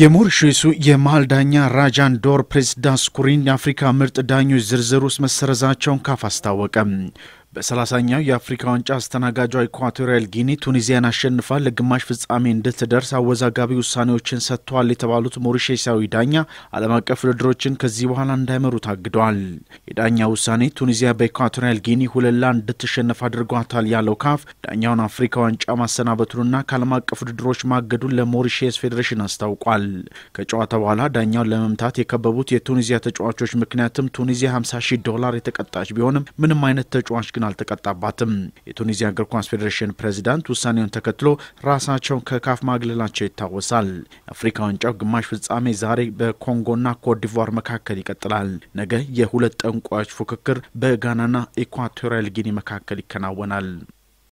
የሞሪሽሱ የመሀል ዳኛ ራጃን ዶር ስኩሪን የአፍሪካ ምርጥ ዳኞች ዝርዝር ውስጥ መሰረዛቸውን ካፍ አስታወቀ። በሰላሳኛው የአፍሪካ ዋንጫ አስተናጋጇ ኢኳቶሪያል ጊኒ ቱኒዚያን አሸንፋ ለግማሽ ፍጻሜ እንድትደርስ አወዛጋቢ ውሳኔዎችን ሰጥተዋል የተባሉት ሞሪሼሳዊ ዳኛ ዓለም አቀፍ ውድድሮችን ከዚህ በኋላ እንዳይመሩ ታግደዋል። የዳኛ ውሳኔ ቱኒዚያ በኢኳቶሪያል ጊኒ ሁለላ እንድትሸነፍ አድርጓታል ያለው ካፍ ዳኛውን አፍሪካ ዋንጫ ማሰናበቱንና ከዓለም አቀፍ ውድድሮች ማገዱን ለሞሪሼስ ፌዴሬሽን አስታውቋል። ከጨዋታ በኋላ ዳኛውን ለመምታት የከበቡት የቱኒዚያ ተጫዋቾች ምክንያትም ቱኒዚያ 50 ሺህ ዶላር የተቀጣች ቢሆንም ምንም አይነት ተጫዋች ጥፋቶችን አልተቀጣባትም። የቱኒዚያ እግር ኳስ ፌዴሬሽን ፕሬዚዳንት ውሳኔውን ተከትሎ ራሳቸውን ከካፍ ማግለላቸው ይታወሳል። የአፍሪካ ዋንጫው ግማሽ ፍጻሜ ዛሬ በኮንጎና ኮትዲቯር መካከል ይቀጥላል። ነገ የሁለት ጠንቋዮች ፉክክር በጋናና ኢኳቶሪያል ጊኒ መካከል ይከናወናል።